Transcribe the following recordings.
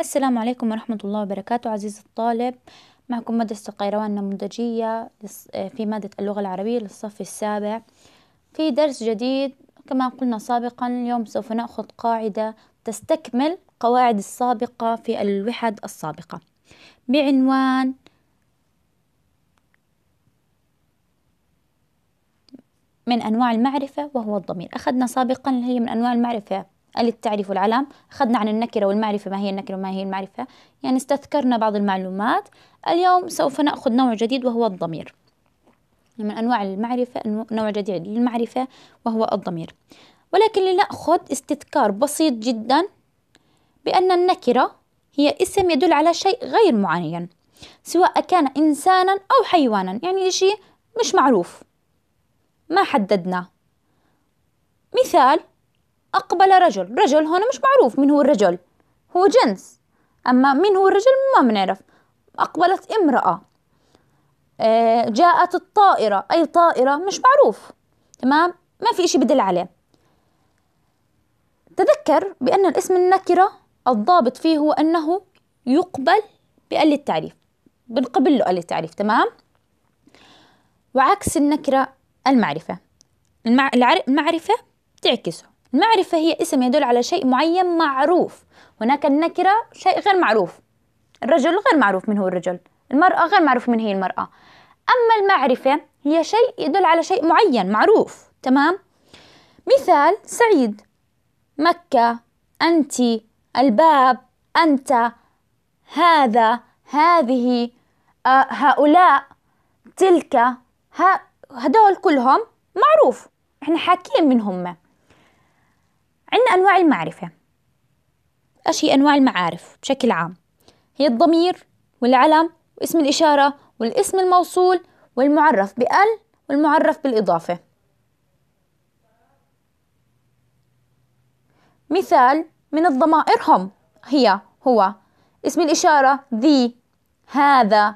السلام عليكم ورحمة الله وبركاته عزيزي الطالب معكم مدرسة قيروان النموذجية في مادة اللغة العربية للصف السابع في درس جديد كما قلنا سابقا اليوم سوف نأخذ قاعدة تستكمل قواعد السابقة في الوحد السابقة بعنوان من أنواع المعرفة وهو الضمير أخذنا سابقا اللي هي من أنواع المعرفة قالت التعريف والعلام أخذنا عن النكرة والمعرفة ما هي النكرة وما هي المعرفة يعني استذكرنا بعض المعلومات اليوم سوف نأخذ نوع جديد وهو الضمير من أنواع المعرفة نوع جديد للمعرفة وهو الضمير ولكن لنأخذ استذكار بسيط جدا بأن النكرة هي اسم يدل على شيء غير معين سواء كان إنسانا أو حيوانا يعني شيء مش معروف ما حددناه مثال أقبل رجل رجل هنا مش معروف من هو الرجل هو جنس أما من هو الرجل ما بنعرف أقبلت امرأة آه، جاءت الطائرة أي طائرة مش معروف تمام ما في إشي بدل عليه تذكر بأن الاسم النكرة الضابط فيه هو أنه يقبل بقل التعريف بنقبل له قل التعريف تمام وعكس النكرة المعرفة المعرفة تعكسه المعرفة هي اسم يدل على شيء معين معروف هناك النكرة شيء غير معروف الرجل غير معروف من هو الرجل المرأة غير معروف من هي المرأة أما المعرفة هي شيء يدل على شيء معين معروف تمام مثال سعيد مكة أنت الباب أنت هذا هذه آه، هؤلاء تلك ها هدول كلهم معروف احنا حاكيين منهم هم أنواع المعرفة إيش هي أنواع المعارف بشكل عام هي الضمير والعلم واسم الإشارة والاسم الموصول والمعرف بأل والمعرف بالإضافة مثال من الضمائر هم هي هو اسم الإشارة ذي هذا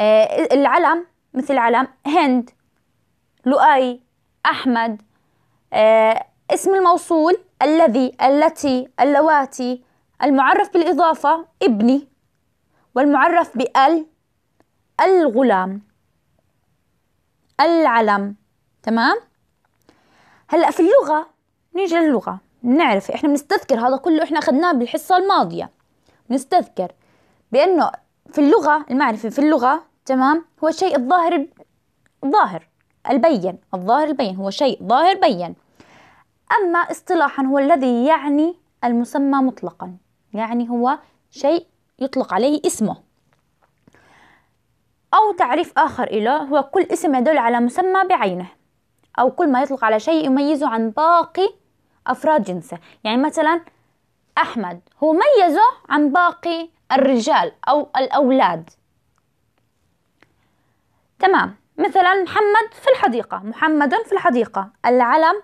آه العلم مثل علم هند لؤي أحمد آه اسم الموصول الذي التي اللواتي المعرف بالإضافة ابني والمعرف بال الغلام العلم تمام هلا في اللغة نيجي للغة نعرف احنا بنستذكر هذا كله احنا اخذناه بالحصة الماضية نستذكر بأنه في اللغة المعرفة في اللغة تمام هو شيء الظاهر الظاهر البين الظاهر البين هو شيء ظاهر بين أما اصطلاحا هو الذي يعني المسمى مطلقا يعني هو شيء يطلق عليه اسمه أو تعريف آخر له هو كل اسم يدل على مسمى بعينه أو كل ما يطلق على شيء يميزه عن باقي أفراد جنسه يعني مثلا أحمد هو ميزه عن باقي الرجال أو الأولاد تمام مثلا محمد في الحديقة محمد في الحديقة العلم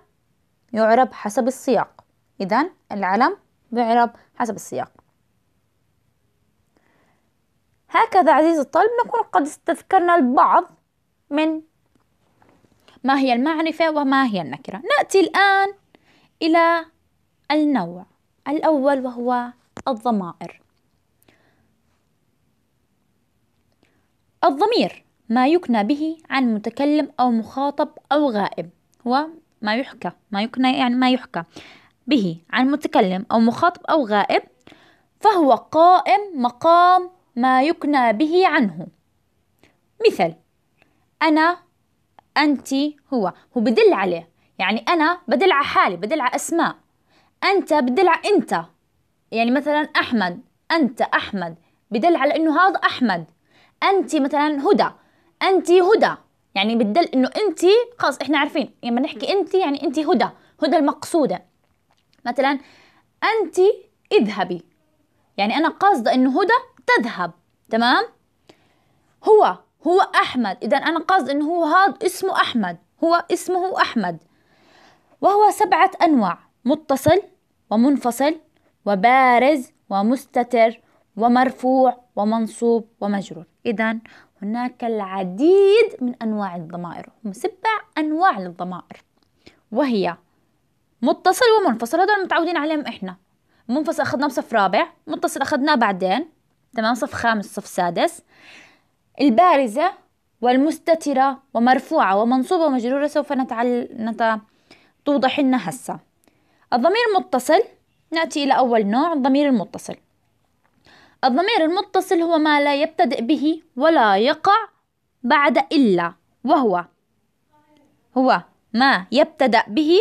يعرب حسب السياق إذا العلم يعرب حسب السياق هكذا عزيزي الطالب نكون قد استذكرنا البعض من ما هي المعرفة وما هي النكرة نأتي الآن إلى النوع الأول وهو الضمائر الضمير ما يكنى به عن متكلم أو مخاطب أو غائب هو ما يحكى ما يكنى يعني ما يحكى به عن متكلم أو مخاطب أو غائب فهو قائم مقام ما يكنى به عنه مثل أنا أنت هو هو بدل عليه يعني أنا بدل على حالي بدل على أسماء أنت بدل على أنت يعني مثلا أحمد أنت أحمد بدل على أنه هذا أحمد أنت مثلا هدى أنت هدى يعني بتدل انه انت خلص احنا عارفين لما نحكي انت يعني انت هدى هدى المقصوده مثلا انت اذهبي يعني انا قاصده انه هدى تذهب تمام هو هو احمد اذا انا قاصد انه هو هذا اسمه احمد هو اسمه احمد وهو سبعه انواع متصل ومنفصل وبارز ومستتر ومرفوع ومنصوب ومجرور إذا هناك العديد من أنواع الضمائر هم سبع أنواع للضمائر وهي متصل ومنفصل هذول متعودين عليهم إحنا منفصل أخذناه بصف رابع متصل أخذناه بعدين تمام صف خامس صف سادس البارزة والمستترة ومرفوعة ومنصوبة ومجرورة سوف نتعل... نت... توضح لنا هسا الضمير المتصل نأتي إلى أول نوع الضمير المتصل الضمير المتصل هو ما لا يبتدئ به ولا يقع بعد إلا وهو هو ما يبتدأ به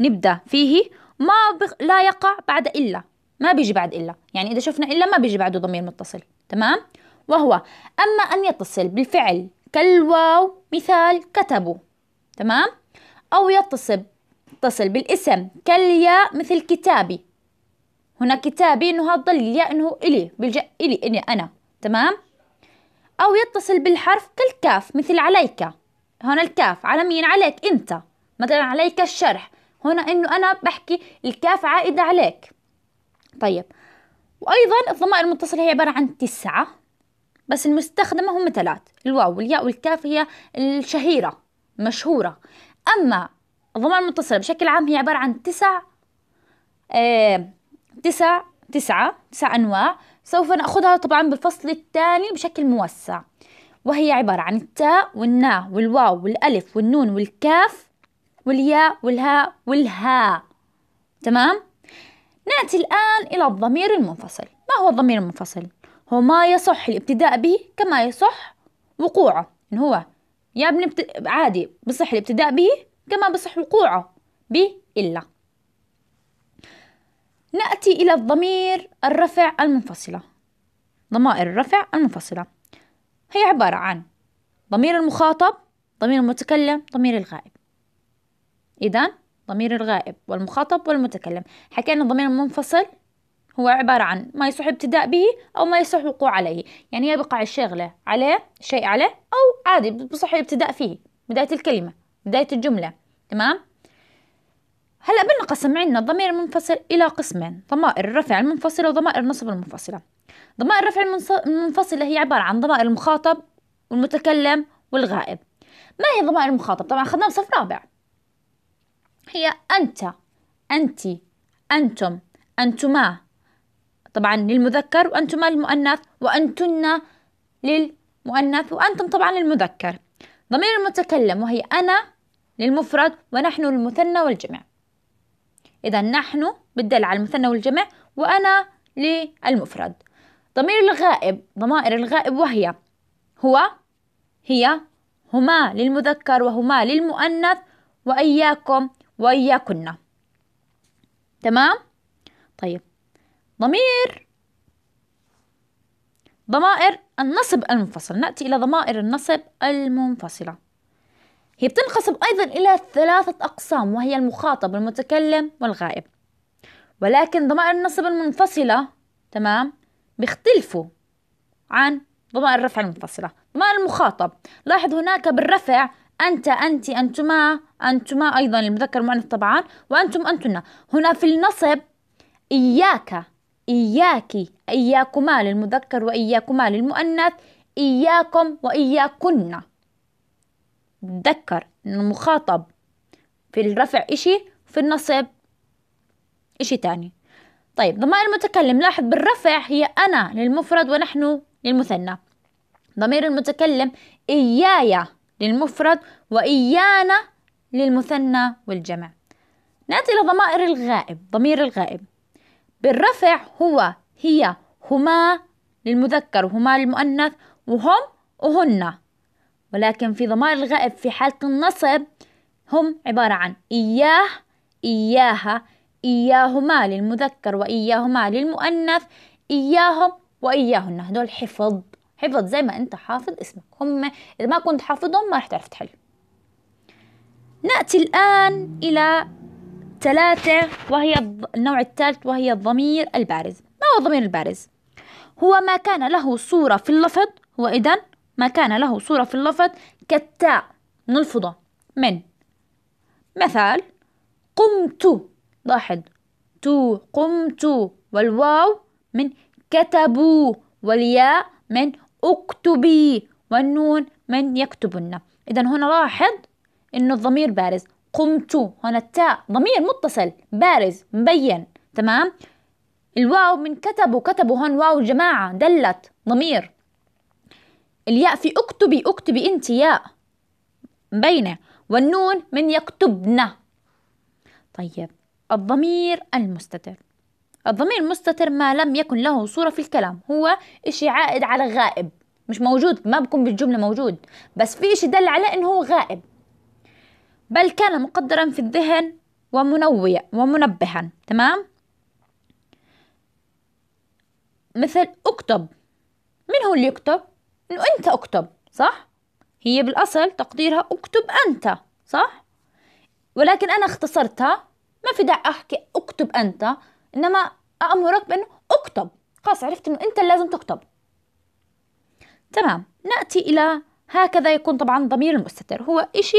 نبدأ فيه ما بغ... لا يقع بعد إلا ما بيجي بعد إلا يعني إذا شفنا إلا ما بيجي بعده ضمير متصل تمام وهو أما أن يتصل بالفعل كالواو مثال كتبوا تمام أو يتصل يتصل بالاسم كالياء مثل كتابي هنا كتابي انه هذا الياء انه الي بلجا الي اني انا تمام او يتصل بالحرف كالكاف مثل عليك هنا الكاف على مين عليك انت مثلا عليك الشرح هنا انه انا بحكي الكاف عائدة عليك طيب وايضا الضمائر المتصلة هي عبارة عن تسعة بس المستخدمة هم ثلاث الواو والياء والكاف هي الشهيرة مشهورة أما الضمائر المتصلة بشكل عام هي عبارة عن تسع آه تسع تسعة تسع أنواع سوف نأخذها طبعا بالفصل الثاني بشكل موسع وهي عبارة عن التاء والنا والواو والألف والنون والكاف والياء والهاء والهاء تمام؟ نأتي الآن إلى الضمير المنفصل ما هو الضمير المنفصل؟ هو ما يصح الابتداء به كما يصح وقوعه إن هو يا ابن عادي بصح الابتداء به كما بصح وقوعه بإلا نأتي إلى الضمير الرفع المنفصلة ضمائر الرفع المنفصلة هي عبارة عن ضمير المخاطب ضمير المتكلم ضمير الغائب إذا ضمير الغائب والمخاطب والمتكلم حكينا الضمير المنفصل هو عبارة عن ما يصح ابتداء به أو ما يصح الوقوع عليه يعني يبقى الشغلة عليه شيء عليه أو عادي بصح الابتداء فيه بداية الكلمة بداية الجملة تمام هلا بنقسم عندنا الضمير المنفصل إلى قسمين ضمائر الرفع المنفصلة وضمائر النصب المنفصلة ضمائر الرفع المنفصلة هي عبارة عن ضمائر المخاطب والمتكلم والغائب ما هي ضمائر المخاطب طبعا أخذناها بصف رابع هي أنت أنت أنتم أنتما طبعا للمذكر وأنتما للمؤنث وأنتن للمؤنث وأنتم طبعا للمذكر ضمير المتكلم وهي أنا للمفرد ونحن للمثنى والجمع إذا نحن بالدل على المثنى والجمع وأنا للمفرد ضمير الغائب ضمائر الغائب وهي هو هي هما للمذكر وهما للمؤنث وإياكم وإياكن تمام طيب ضمير ضمائر النصب المنفصل نأتي إلى ضمائر النصب المنفصلة هي بتنقسم أيضا إلى ثلاثة أقسام وهي المخاطب والمتكلم والغائب ولكن ضمائر النصب المنفصلة تمام بيختلفوا عن ضمائر الرفع المنفصلة ضمائر المخاطب لاحظ هناك بالرفع أنت أنت أنتما أنتما أيضا المذكر المؤنث طبعا وأنتم أنتن هنا في النصب إياك إياك إياكما للمذكر وإياكما للمؤنث إياكم وإياكن تذكر إنه المخاطب في الرفع إشي في النصب إشي تاني طيب ضمائر المتكلم لاحظ بالرفع هي أنا للمفرد ونحن للمثنى ضمير المتكلم إيايا للمفرد وإيانا للمثنى والجمع نأتي إلى ضمائر الغائب ضمير الغائب بالرفع هو هي هما للمذكر وهما للمؤنث وهم وهن ولكن في ضمائر الغائب في حالة النصب هم عبارة عن إياه إياها إياهما للمذكر وإياهما للمؤنث إياهم وإياهن هدول حفظ حفظ زي ما أنت حافظ اسمك هم إذا ما كنت حافظهم ما رح تعرف تحل نأتي الآن إلى ثلاثة وهي النوع الثالث وهي الضمير البارز ما هو الضمير البارز؟ هو ما كان له صورة في اللفظ هو إذن ما كان له صورة في اللفظ كالتاء نلفظه من مثال قمت لاحظ تو قمت والواو من كتبوا والياء من اكتبي والنون من يكتبن إذا هنا لاحظ إنه الضمير بارز قمت هنا التاء ضمير متصل بارز مبين تمام الواو من كتبوا كتبوا هون واو جماعة دلت ضمير الياء في اكتبي اكتبي انت ياء مبينة والنون من يكتبنا طيب الضمير المستتر الضمير المستتر ما لم يكن له صورة في الكلام هو إشي عائد على غائب مش موجود ما بكون بالجملة موجود بس في إشي دل على إنه هو غائب بل كان مقدرا في الذهن ومنويا ومنبها تمام مثل اكتب من هو اللي يكتب انه انت اكتب صح هي بالاصل تقديرها اكتب انت صح ولكن انا اختصرتها ما في داعي احكي اكتب انت انما امرك بانه اكتب خلاص عرفت انه انت اللي لازم تكتب تمام ناتي الى هكذا يكون طبعا ضمير المستتر هو اشي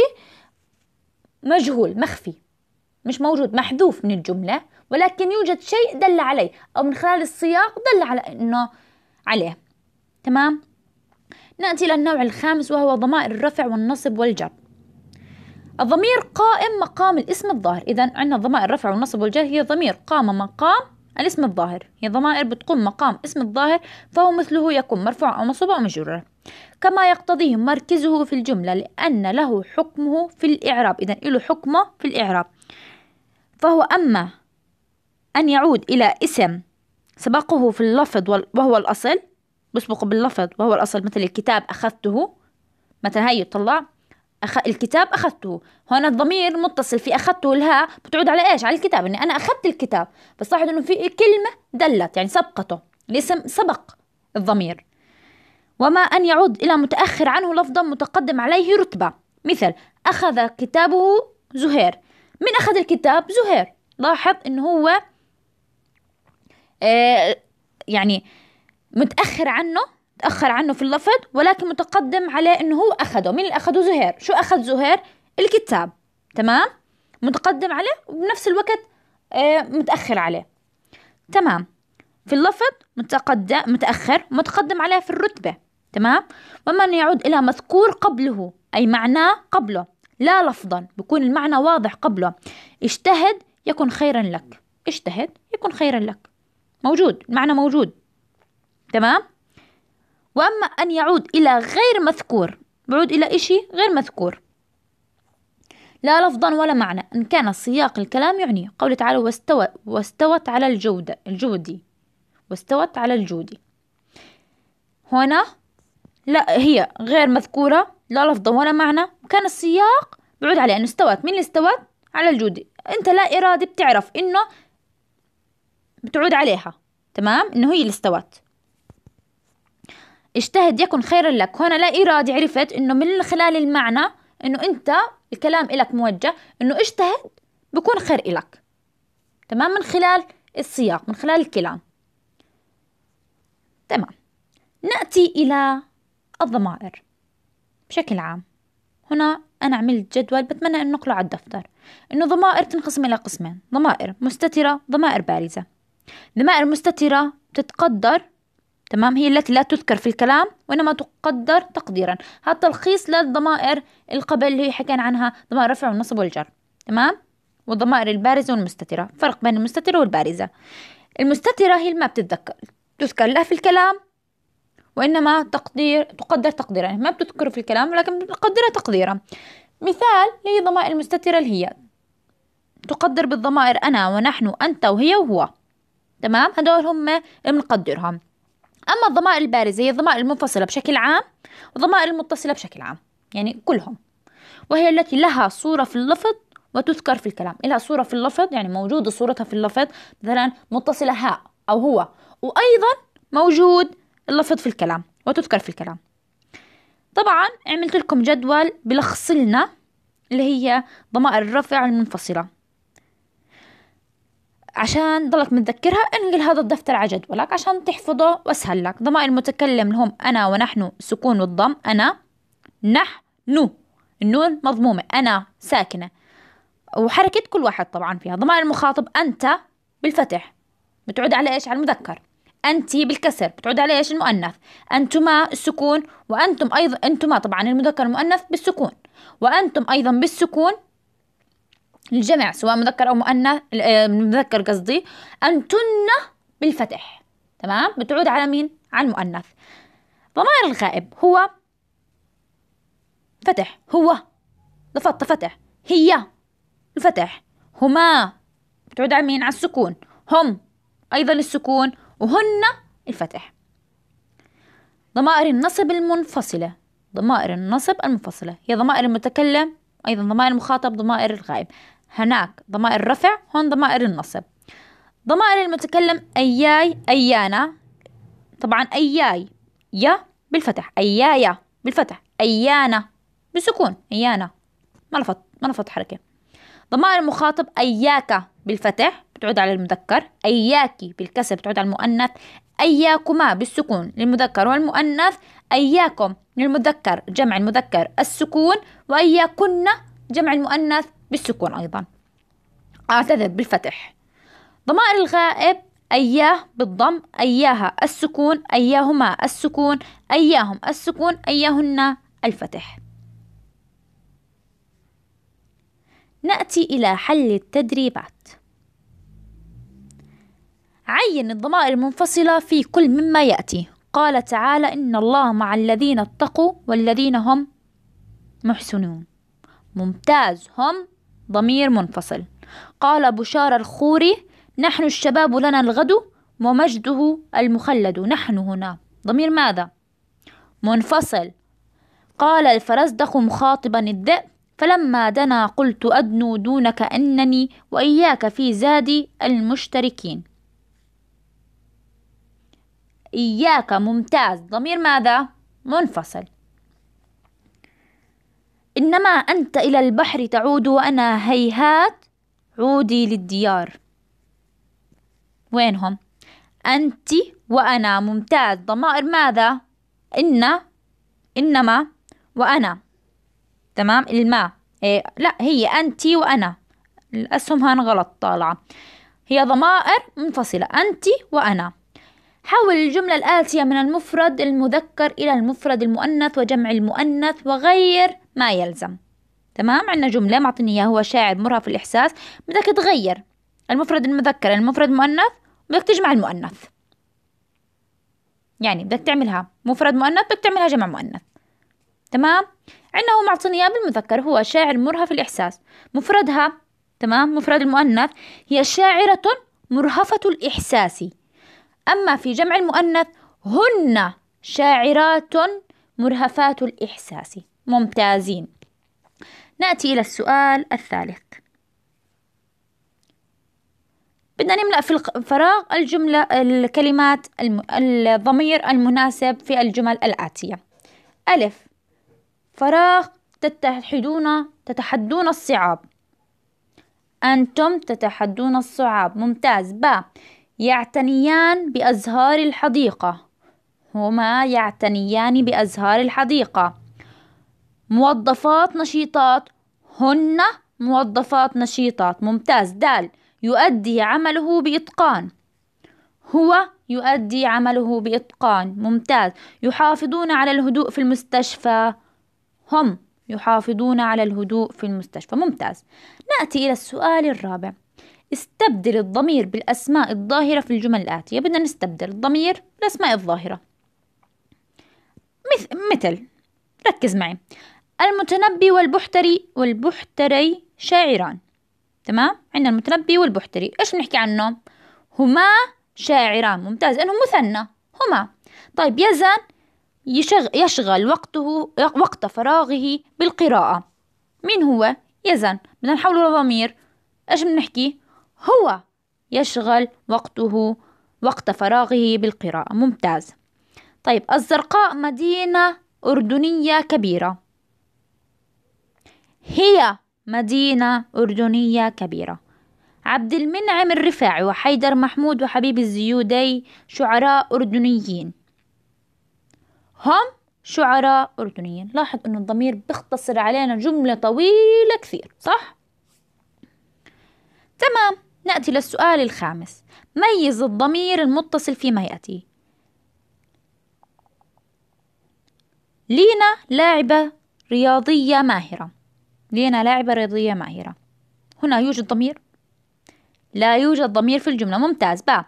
مجهول مخفي مش موجود محذوف من الجملة ولكن يوجد شيء دل عليه أو من خلال السياق دل على أنه عليه تمام نأتي إلى النوع الخامس وهو ضمائر الرفع والنصب والجر الضمير قائم مقام الاسم الظاهر إذا عندنا ضمائر الرفع والنصب والجر هي ضمير قام مقام الاسم الظاهر هي ضمائر بتقوم مقام اسم الظاهر فهو مثله يكون مرفوع أو منصوب أو مجرور كما يقتضيه مركزه في الجملة لأن له حكمه في الإعراب إذا له حكمه في الإعراب فهو أما أن يعود إلى اسم سبقه في اللفظ وهو الأصل بسبقه باللفظ وهو الأصل مثل الكتاب أخذته مثلا هاي طلع أخ... الكتاب أخذته هون الضمير متصل في أخذته الها بتعود على إيش على الكتاب إني يعني أنا أخذت الكتاب بس لاحظ إنه في كلمة دلت يعني سبقته الاسم سبق الضمير وما أن يعود إلى متأخر عنه لفظا متقدم عليه رتبة مثل أخذ كتابه زهير من أخذ الكتاب زهير لاحظ إنه هو آه يعني متأخر عنه تأخر عنه في اللفظ ولكن متقدم عليه إنه هو أخده مين اللي أخده زهير شو أخذ زهير الكتاب تمام متقدم عليه وبنفس الوقت آه، متأخر عليه تمام في اللفظ متقدم متأخر متقدم عليه في الرتبة تمام ومن يعود إلى مذكور قبله أي معناه قبله لا لفظا بكون المعنى واضح قبله اجتهد يكن خيرا لك اجتهد يكن خيرا لك موجود المعنى موجود تمام وأما أن يعود إلى غير مذكور بعود إلى إشي غير مذكور لا لفظا ولا معنى إن كان سياق الكلام يعنيه قوله تعالى واستوى واستوت على الجودة الجودي واستوت على الجودي هنا لا هي غير مذكورة لا لفظا ولا معنى كان السياق بعود عليه أنه استوت مين اللي استوت على الجودي أنت لا إرادي بتعرف إنه بتعود عليها تمام إنه هي اللي استوت اجتهد يكن خيرا لك هنا لا إرادي عرفت إنه من خلال المعنى إنه أنت الكلام إلك موجه إنه اجتهد بكون خير إلك تمام من خلال السياق من خلال الكلام تمام نأتي إلى الضمائر بشكل عام هنا أنا عملت جدول بتمنى أن نقله على الدفتر أنه ضمائر تنقسم إلى قسمين ضمائر مستترة ضمائر بارزة ضمائر مستترة بتتقدر تمام هي التي لا تذكر في الكلام وإنما تقدر تقديرا هذا تلخيص للضمائر القبل اللي هي حكينا عنها ضمائر رفع والنصب والجر تمام والضمائر البارزة والمستترة فرق بين المستترة والبارزة المستترة هي اللي ما بتتذكر تذكر لا في الكلام وإنما تقدير تقدر تقديرا يعني ما بتذكر في الكلام ولكن بتقدرها تقديرا مثال هي ضمائر المستترة اللي هي تقدر بالضمائر أنا ونحن أنت وهي وهو تمام هدول هم بنقدرهم أما الضمائر البارزة هي الضمائر المنفصلة بشكل عام والضمائر المتصلة بشكل عام يعني كلهم وهي التي لها صورة في اللفظ وتذكر في الكلام لها صورة في اللفظ يعني موجودة صورتها في اللفظ مثلا متصلة هاء أو هو وأيضا موجود اللفظ في الكلام وتذكر في الكلام طبعا عملت لكم جدول بلخص لنا اللي هي ضمائر الرفع المنفصلة عشان ضلك متذكرها انقل هذا الدفتر على جدولك عشان تحفظه واسهل لك ضمائر المتكلم هم أنا ونحن السكون والضم أنا نحن النون مضمومة أنا ساكنة وحركة كل واحد طبعا فيها ضمائر المخاطب أنت بالفتح بتعود على إيش على المذكر أنت بالكسر بتعود على إيش المؤنث أنتما السكون وأنتم أيضا أنتما طبعا المذكر المؤنث بالسكون وأنتم أيضا بالسكون الجمع سواء مذكر أو مؤنث آه، مذكر قصدي أنتن بالفتح تمام بتعود على مين على المؤنث ضمائر الغائب هو فتح هو لفظ فتح هي الفتح هما بتعود على مين على السكون هم أيضا السكون وهن الفتح ضمائر النصب المنفصلة ضمائر النصب المنفصلة هي ضمائر المتكلم أيضا ضمائر المخاطب ضمائر الغائب هناك ضمائر رفع هون ضمائر النصب ضمائر المتكلم أياي أيانا طبعا أياي يا بالفتح أيايا بالفتح أيانا بسكون أيانا ما لفت ما لفت حركة ضمائر المخاطب أياك بالفتح بتعود على المذكر أياكي بالكسر بتعود على المؤنث أياكما بالسكون للمذكر والمؤنث أياكم للمذكر جمع المذكر السكون وأياكن جمع المؤنث بالسكون أيضا أعتذر بالفتح ضمائر الغائب أياه بالضم أياها السكون أياهما السكون أياهم السكون أياهن الفتح نأتي إلى حل التدريبات عين الضمائر المنفصلة في كل مما يأتي قال تعالى إن الله مع الذين اتقوا والذين هم محسنون ممتاز هم ضمير منفصل قال بشار الخوري نحن الشباب لنا الغد ومجده المخلد نحن هنا ضمير ماذا منفصل قال الفرزدق مخاطبا الذئب فلما دنا قلت أدنو دونك أنني وإياك في زاد المشتركين إياك ممتاز ضمير ماذا؟ منفصل إنما أنت إلى البحر تعود وأنا هيهات عودي للديار وينهم؟ أنت وأنا ممتاز ضمائر ماذا؟ إن إنما وأنا تمام الماء إيه لا هي أنت وأنا الأسهم هان غلط طالعة هي ضمائر منفصلة أنت وأنا حول الجملة الآتية من المفرد المذكر إلى المفرد المؤنث وجمع المؤنث وغير ما يلزم تمام عندنا جملة معطيني إياها هو شاعر مرهف الإحساس بدك تغير المفرد المذكر المفرد مؤنث بدك تجمع المؤنث يعني بدك تعملها مفرد مؤنث بدك تعملها جمع مؤنث تمام عندنا هو معطيني إياه بالمذكر هو شاعر مرهف الإحساس مفردها تمام مفرد المؤنث هي شاعرة مرهفة الإحساس أما في جمع المؤنث هن شاعرات مرهفات الإحساس ممتازين نأتي إلى السؤال الثالث بدنا نملأ في الفراغ الجملة الكلمات الضمير المناسب في الجمل الآتية ألف فراغ تتحدون تتحدون الصعاب أنتم تتحدون الصعاب ممتاز با يعتنيان بأزهار الحديقة هما يعتنيان بأزهار الحديقة موظفات نشيطات هن موظفات نشيطات ممتاز دال يؤدي عمله بإتقان هو يؤدي عمله بإتقان ممتاز يحافظون على الهدوء في المستشفى هم يحافظون على الهدوء في المستشفى ممتاز نأتي إلى السؤال الرابع استبدل الضمير بالأسماء الظاهرة في الجمل الآتية بدنا نستبدل الضمير بالأسماء الظاهرة مثل ركز معي المتنبي والبحتري والبحتري شاعران تمام عندنا المتنبي والبحتري ايش بنحكي عنهم هما شاعران ممتاز انهم مثنى هما طيب يزن يشغل, يشغل وقته وقت فراغه بالقراءة مين هو يزن بدنا نحوله لضمير ايش بنحكي هو يشغل وقته وقت فراغه بالقراءة ممتاز طيب الزرقاء مدينة أردنية كبيرة هي مدينة أردنية كبيرة عبد المنعم الرفاعي وحيدر محمود وحبيب الزيودي شعراء أردنيين هم شعراء أردنيين لاحظ أن الضمير بيختصر علينا جملة طويلة كثير صح؟ تمام نأتي للسؤال الخامس ميز الضمير المتصل فيما يأتي لينا لاعبة رياضية ماهرة لينا لاعبة رياضية ماهرة هنا يوجد ضمير لا يوجد ضمير في الجملة ممتاز باء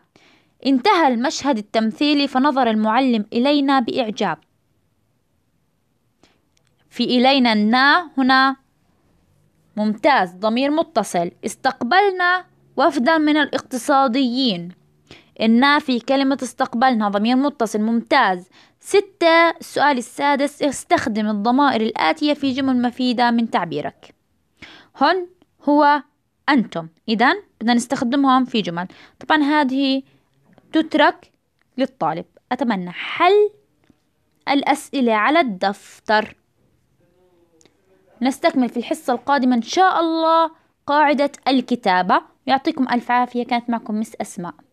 انتهى المشهد التمثيلي فنظر المعلم إلينا بإعجاب في إلينا النا هنا ممتاز ضمير متصل استقبلنا وفدا من الاقتصاديين النا في كلمة استقبلنا ضمير متصل ممتاز ستة السؤال السادس استخدم الضمائر الآتية في جمل مفيدة من تعبيرك هن هو أنتم إذا بدنا نستخدمهم في جمل طبعا هذه تترك للطالب أتمنى حل الأسئلة على الدفتر نستكمل في الحصة القادمة إن شاء الله قاعدة الكتابة يعطيكم ألف عافية كانت معكم مس أسماء